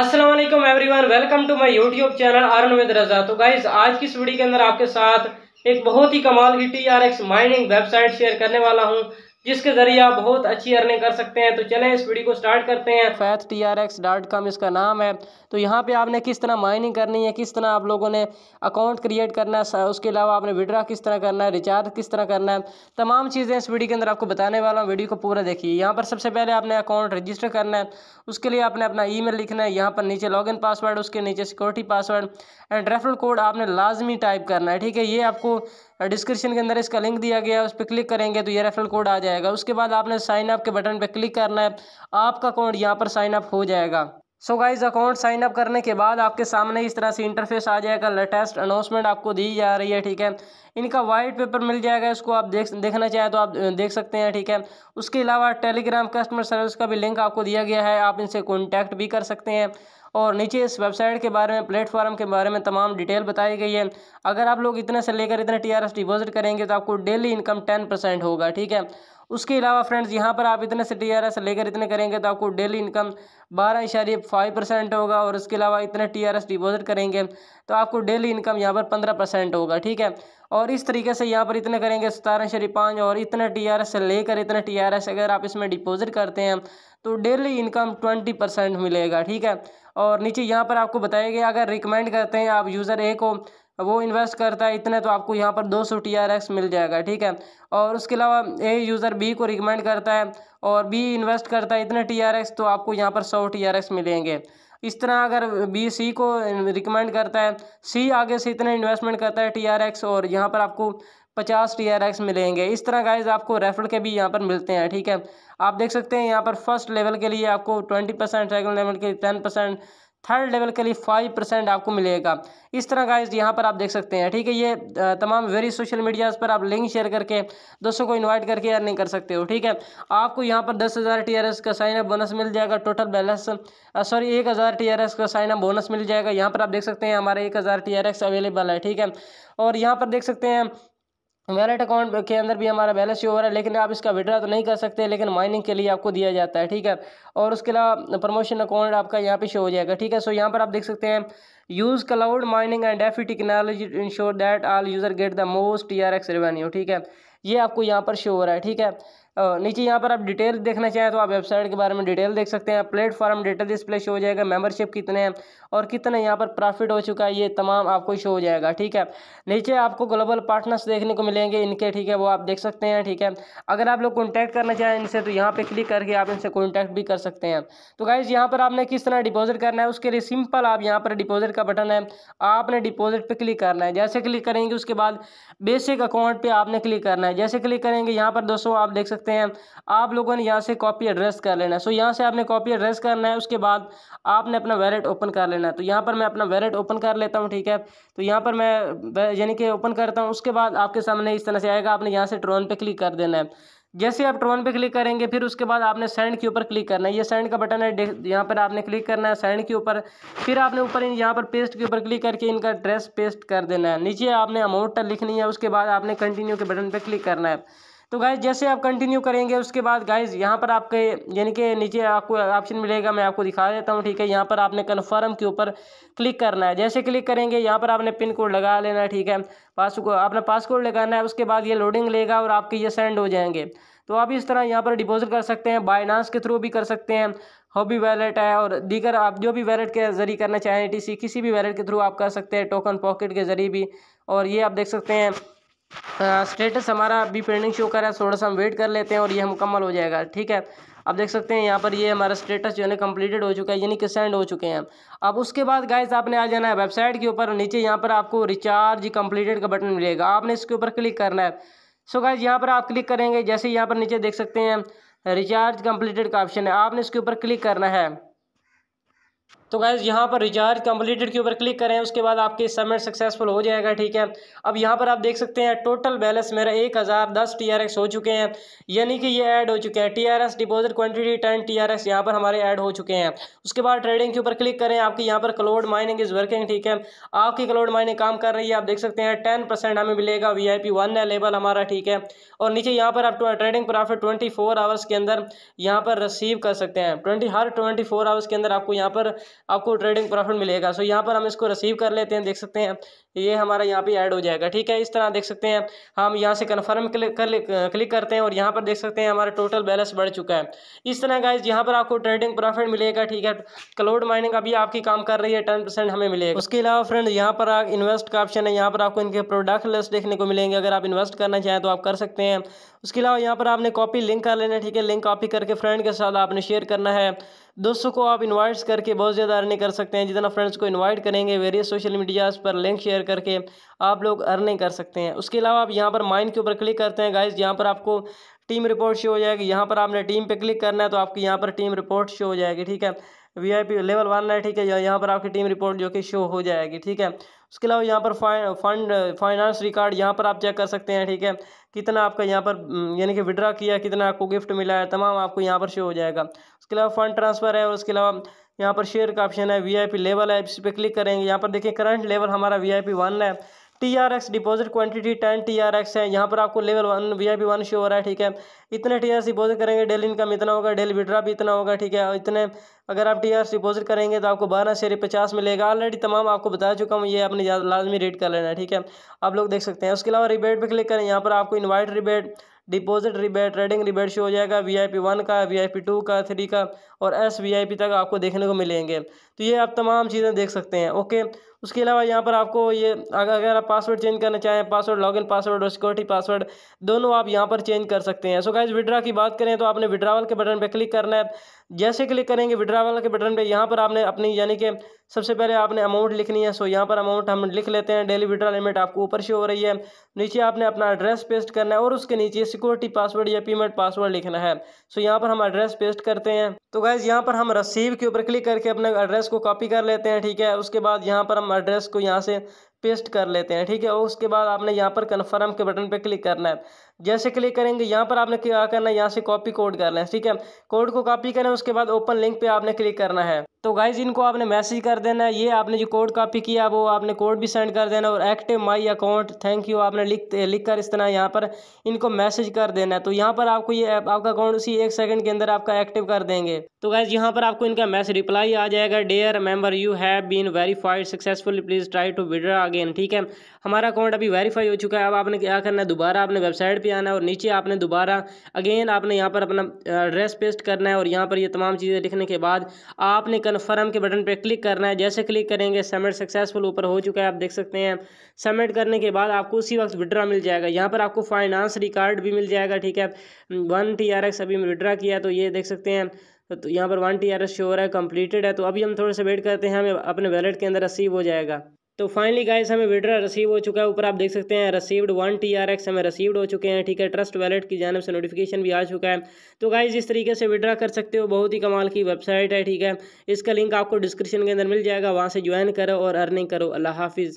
Aslam everyone welcome to my YouTube channel Arnaved Raza तो guys आज की इस वीडियो के अंदर आपके साथ एक बहुत ही कमाल की T R X mining website share करने वाला हूँ जिसके जरिए आप बहुत अच्छी अर्निंग कर सकते हैं तो चले इस वीडियो को स्टार्ट करते हैं faith T R X dot com इसका नाम है तो यहाँ पे आपने किस तरह माइनिंग करनी है किस तरह आप लोगों ने अकाउंट क्रिएट करना है उसके अलावा आपने विड्रा किस तरह करना है रिचार्ज किस तरह करना है तमाम चीज़ें इस वीडियो के अंदर आपको बताने वाला हूँ वीडियो को पूरा देखिए यहाँ पर सबसे पहले आपने अकाउंट रजिस्टर करना है उसके लिए आपने अपना ई लिखना है यहाँ पर नीचे इन पासवर्ड उसके नीचे security password and referral code आपने लाजमी टाइप करना है ठीक है ये आपको डिस्क्रिप्शन के अंदर इसका लिंक दिया गया है उस पर क्लिक करेंगे तो ये रेफरल कोड आ जाएगा उसके बाद आपने साइन अप के बटन पर क्लिक करना है आपका अकाउंट यहाँ पर साइन अप हो जाएगा so guys account sign up करने के बाद आपके सामने इस तरह से इंटरफेस आ जाएगा लेटेस्ट अनाउंसमेंट आपको दी जा रही है ठीक है इनका वाइट पेपर मिल जाएगा इसको आप देख देखना चाहें तो आप देख सकते हैं ठीक है उसके अलावा टेलीग्राम कस्टमर सर्विस का भी लिंक आपको दिया गया है आप इनसे कॉन्टैक्ट भी कर सकते हैं और नीचे इस वेबसाइट के बारे में प्लेटफॉर्म के बारे में तमाम डिटेल बताई गई है अगर आप लोग इतने से लेकर इतने टी डिपॉजिट करेंगे तो आपको डेली इनकम टेन परसेंट होगा ठीक है उसके अलावा फ्रेंड्स यहाँ पर आप इतने से एस लेकर इतने करेंगे तो आपको डेली इनकम बारह इशारे फाइव परसेंट होगा और उसके अलावा इतने एस डिपॉजिट करेंगे तो आपको डेली इनकम यहाँ पर पंद्रह परसेंट होगा ठीक है और इस तरीके से यहाँ पर इतने करेंगे सतारह शरीफ पाँच और इतने टी आर एस लेकर इतने टी आर एस अगर आप इसमें डिपॉजिट करते हैं तो डेली इनकम ट्वेंटी परसेंट मिलेगा ठीक है और नीचे यहाँ पर आपको बताया गया अगर रिकमेंड करते हैं आप यूज़र ए को वो इन्वेस्ट करता है इतने तो आपको यहाँ पर आर एक्स मिल जाएगा ठीक है और उसके अलावा ए यूज़र बी को रिकमेंड करता है और बी इन्वेस्ट करता है इतने एक्स तो आपको यहाँ पर आर एक्स मिलेंगे इस तरह अगर बी सी को रिकमेंड करता है सी आगे से इतने इन्वेस्टमेंट करता है टी आर एक्स और यहाँ पर आपको पचास टी आर एक्स मिलेंगे इस तरह गाइज आपको रेफर के भी यहाँ पर मिलते हैं ठीक है आप देख सकते हैं यहाँ पर फर्स्ट लेवल के लिए आपको ट्वेंटी परसेंट सेकेंड लेवल के लिए टेन परसेंट थर्ड लेवल के लिए फाइव परसेंट आपको मिलेगा इस तरह का यहाँ पर आप देख सकते हैं ठीक है ये तमाम वेरी सोशल मीडियाज़ पर आप लिंक शेयर करके दोस्तों को इनवाइट करके अर्निंग कर सकते हो ठीक है आपको यहाँ पर दस हज़ार टी आर एस का साइन अप बोनस मिल जाएगा टोटल बैलेंस सॉरी एक हज़ार टी आर एस का साइन अप बोनस मिल जाएगा यहाँ पर आप देख सकते हैं हमारे एक हज़ार टी आर एक्स अवेलेबल है ठीक है और यहाँ पर देख सकते हैं वैलेट अकाउंट के अंदर भी हमारा बैलेंस ही रहा है लेकिन आप इसका विड्रा तो नहीं कर सकते लेकिन माइनिंग के लिए आपको दिया जाता है ठीक है और उसके अलावा प्रमोशन अकाउंट आपका यहाँ पे शो हो जाएगा ठीक है सो यहाँ पर आप देख सकते हैं use cloud mining and DeFi technology to ensure that all user get the most T R X revenue ठीक है ये आपको यहाँ पर शो हो रहा है ठीक है नीचे यहाँ पर आप डिटेल देखना चाहें तो आप वेबसाइट के बारे में डिटेल देख सकते हैं प्लेटफॉर्म डेटा डिस्प्ले शो हो जाएगा मेंबरशिप कितने हैं और कितने यहाँ पर प्रॉफिट हो चुका है ये तमाम आपको शो हो जाएगा ठीक है नीचे आपको ग्लोबल पार्टनर्स देखने को मिलेंगे इनके ठीक है वो आप देख सकते हैं ठीक है अगर आप लोग कॉन्टैक्ट करना चाहें इनसे तो यहाँ पर क्लिक करके आप इनसे कॉन्टैक्ट भी कर सकते हैं तो गाइज़ यहाँ पर आपने किस तरह डिपॉजिट करना है उसके लिए सिंपल आप यहाँ पर डिपॉजिट का बटन है आपने डिपॉजिट पर क्लिक करना है जैसे क्लिक करेंगे उसके बाद बेसिक अकाउंट पर आपने क्लिक करना है जैसे क्लिक करेंगे यहाँ पर दोस्तों आप देख सकते सकते हैं आप लोगों ने यहाँ से कॉपी एड्रेस कर लेना है सो यहाँ से आपने कॉपी एड्रेस करना है उसके बाद आपने अपना वैलेट ओपन कर लेना है तो यहाँ पर मैं अपना वैलेट ओपन कर लेता हूँ ठीक है तो यहाँ पर मैं यानी कि ओपन करता हूँ उसके बाद आपके सामने इस तरह से आएगा आपने यहाँ से ट्रोन पर क्लिक कर देना है जैसे आप ट्रोन पे क्लिक करेंगे फिर उसके बाद आपने सेंड के ऊपर क्लिक करना है ये सेंड का बटन है यहाँ पर आपने क्लिक करना है सेंड के ऊपर फिर आपने ऊपर यहाँ पर पेस्ट के ऊपर क्लिक करके इनका एड्रेस पेस्ट कर देना है नीचे आपने अमाउंट लिखनी है उसके बाद आपने कंटिन्यू के बटन पे क्लिक करना है तो गाइज जैसे आप कंटिन्यू करेंगे उसके बाद गाइज यहाँ पर आपके यानी कि नीचे आपको ऑप्शन मिलेगा मैं आपको दिखा देता हूँ ठीक है यहाँ पर आपने कन्फर्म के ऊपर क्लिक करना है जैसे क्लिक करेंगे यहाँ पर आपने पिन कोड लगा लेना है ठीक है पास आपने पासकोड लगाना है उसके बाद ये लोडिंग लेगा और आपके ये सेंड हो जाएंगे तो आप इस तरह यहाँ पर डिपॉजिट कर सकते हैं बाइनांस के थ्रू भी कर सकते हैं हॉबी वैलेट है और दीगर आप जो भी वैलेट के जरिए करना चाहें टी किसी भी वैलेट के थ्रू आप कर सकते हैं टोकन पॉकेट के जरिए भी और ये आप देख सकते हैं स्टेटस हमारा अभी पेंडिंग शो कर रहा है थोड़ा सा हम वेट कर लेते हैं और ये मुकम्मल हो जाएगा ठीक है आप देख सकते हैं यहाँ पर ये हमारा स्टेटस जो है कंप्लीटेड हो चुका है यानी कि सेंड हो चुके हैं अब उसके बाद गाइस आपने आ जाना है वेबसाइट के ऊपर नीचे यहाँ पर आपको रिचार्ज कंप्लीटेड का बटन मिलेगा आपने इसके ऊपर क्लिक करना है सो गाइज यहाँ पर आप क्लिक करेंगे जैसे यहाँ पर नीचे देख सकते हैं रिचार्ज कंप्लीटेड का ऑप्शन है आपने इसके ऊपर क्लिक करना है तो गैस यहाँ पर रिचार्ज कंप्लीटेड के ऊपर क्लिक करें उसके बाद आपके सबमिट सक्सेसफुल हो जाएगा ठीक है अब यहाँ पर आप देख सकते हैं टोटल बैलेंस मेरा एक हज़ार दस टी आर एक्स हो चुके हैं यानी कि ये ऐड हो चुके हैं T R S deposit quantity ten T R S यहाँ पर हमारे ऐड हो चुके हैं उसके बाद ट्रेडिंग के ऊपर क्लिक करें आपकी यहाँ पर क्लाउड माइनिंग इज़ वर्किंग ठीक है आपकी क्लाउड माइनिंग काम कर रही है आप देख सकते हैं टेन परसेंट हमें मिलेगा वी आई पी वन है लेवल हमारा ठीक है और नीचे यहाँ पर आप trading profit twenty four hours के अंदर यहाँ पर रिसीव कर सकते हैं ट्वेंटी हर ट्वेंटी फोर आवर्स के अंदर आपको यहाँ पर आपको ट्रेडिंग प्रॉफिट मिलेगा सो यहाँ पर हम इसको रिसीव कर लेते हैं देख सकते हैं ये हमारा यहाँ पे ऐड हो जाएगा ठीक है इस तरह देख सकते हैं हम यहाँ से कन्फर्म क्लिक कर क्लिक करते हैं और यहाँ पर देख सकते हैं हमारा टोटल बैलेंस बढ़ चुका है इस तरह का यहाँ पर आपको ट्रेडिंग प्रॉफिट मिलेगा ठीक है क्लाउड माइनिंग अभी आपकी काम कर रही है टेन परसेंट हमें मिलेगा उसके अलावा फ्रेंड यहाँ पर आप इन्वेस्ट का ऑप्शन है यहाँ पर आपको इनके प्रोडक्ट लिस्ट देखने को मिलेंगे अगर आप इन्वेस्ट करना चाहें तो आप कर सकते हैं उसके अलावा यहाँ पर आपने कॉपी लिंक कर लेना ठीक है लिंक कॉपी करके फ्रेंड के साथ आपने शेयर करना है दोस्तों को आप इन्वाइट्स करके बहुत ज़्यादा अर्निंग कर सकते हैं जितना फ्रेंड्स को इन्वाइट करेंगे वेरियस सोशल मीडियाज़ पर लिंक शेयर करके आप लोग अर्निंग कर सकते हैं उसके अलावा आप यहाँ पर माइंड के ऊपर क्लिक करते हैं गाइज यहाँ पर आपको टीम रिपोर्ट शो हो जाएगी यहाँ पर आपने टीम पर क्लिक करना है तो आपकी यहाँ पर टीम रिपोर्ट शो हो जाएगी ठीक है वीआईपी लेवल वन है ठीक है यहाँ पर आपकी टीम रिपोर्ट जो कि शो हो जाएगी ठीक है उसके अलावा यहाँ पर फंड फाइनेंस रिकॉर्ड यहाँ पर आप चेक कर सकते हैं ठीक है कितना आपका यहाँ पर यानी कि विड्रा किया कितना आपको गिफ्ट मिला है तमाम आपको यहाँ पर शो हो जाएगा उसके अलावा फंड ट्रांसफ़र है और उसके अलावा यहाँ पर शेयर का ऑप्शन है वीआईपी लेवल है इस पर क्लिक करेंगे यहाँ पर देखिए करंट लेवल हमारा वीआईपी वन है T R X deposit quantity ten T R X है यहाँ पर आपको level one V I P one show हो रहा है ठीक है इतने टी आर डिपॉजिट करेंगे डेली इनकम इतना होगा डेली विड्रा भी इतना होगा ठीक है इतने अगर आप टी आर डिपॉजिट करेंगे तो आपको बारह शेयर पचास मिलेगा ऑलरेडी तमाम आपको बता चुका हूँ ये अपने लाजमी रेट कर लेना है ठीक है आप लोग देख सकते हैं उसके अलावा रिबेट पर क्लिक करें यहाँ पर आपको invite rebate deposit rebate trading rebate show हो जाएगा वी आई पी वन का वी आई पी टू का थ्री का और एस वी आई पी तक आपको देखने को मिलेंगे तो ये आप तमाम चीज़ें देख सकते हैं ओके उसके अलावा यहाँ पर आपको ये अगर आप पासवर्ड चेंज करना चाहें पासवर्ड लॉगिन पासवर्ड और सिक्योरिटी पासवर्ड दोनों आप यहाँ पर चेंज कर सकते हैं सो गाइज विड्रा की बात करें तो आपने विड्रावल के बटन पर क्लिक करना है जैसे क्लिक करेंगे विड्रावल के बटन पे यहाँ पर आपने अपनी यानी कि सबसे पहले आपने अमाउंट लिखनी है सो यहाँ पर अमाउंट हम लिख लेते हैं डेली विड्रा लिमिट आपको ऊपर शो हो रही है नीचे आपने अपना एड्रेस पेस्ट करना है और उसके नीचे सिक्योरिटी पासवर्ड या पेमेंट पासवर्ड लिखना है सो यहाँ पर हम एड्रेस पेस्ट करते हैं तो गाइज यहाँ पर हम रसीव के ऊपर क्लिक करके अपने एड्रेस को कॉपी कर लेते हैं ठीक है उसके बाद यहाँ पर हम एड्रेस को यहाँ से पेस्ट कर लेते हैं ठीक है और उसके बाद आपने यहाँ पर कन्फर्म के बटन पर क्लिक करना है जैसे क्लिक करेंगे यहाँ पर आपने क्या करना है यहाँ से कॉपी कोड करना है ठीक है कोड को कॉपी करना है उसके बाद ओपन लिंक पे आपने क्लिक करना है तो गाइज इनको आपने मैसेज कर देना है ये आपने जो कोड कॉपी किया वो आपने कोड भी सेंड कर देना और active my account thank you आपने लिख लिख कर इस तरह यहाँ पर इनको मैसेज कर देना है तो यहाँ पर आपको ये आपका अकाउंट उसी एक सेकंड के अंदर आपका एक्टिव कर देंगे तो गाइज यहाँ पर आपको इनका मैसेज रिप्लाई आ जाएगा dear member you have been verified successful please try to withdraw again ठीक है हमारा अकाउंट अभी वेरीफाई हो चुका है अब आपने क्या करना है दोबारा आपने वेबसाइट पे आना है और नीचे आपने दोबारा अगेन आपने यहाँ पर अपना एड्रेस पेस्ट करना है और यहाँ पर ये यह तमाम चीज़ें लिखने के बाद आपने कन्फर्म के बटन पर क्लिक करना है जैसे क्लिक करेंगे सबमिट सक्सेसफुल ऊपर हो चुका है आप देख सकते हैं सबमिट करने के बाद आपको उसी वक्त विड्रा मिल जाएगा यहाँ पर आपको फाइनेंस रिकार्ड भी मिल जाएगा ठीक है वन टी आर एक्स अभी विड्रा किया तो ये देख सकते हैं तो, तो यहाँ पर वन टी आर एस शोर है कंप्लीटेड है तो अभी हम थोड़े से वेट करते हैं हमें अपने वैलेट के अंदर रसीव हो जाएगा तो फाइनली गाइस हमें विड्रा रिसीव हो चुका है ऊपर आप देख सकते हैं received one T R X हमें रिसीव्ड हो चुके हैं ठीक है ट्रस्ट वैलेट की जानब से नोटिफिकेशन भी आ चुका है तो गाइस इस तरीके से विड्रा कर सकते हो बहुत ही कमाल की वेबसाइट है ठीक है इसका लिंक आपको डिस्क्रिप्शन के अंदर मिल जाएगा वहाँ से ज्वाइन करो और अर्निंग करो अल्लाह हाफिज़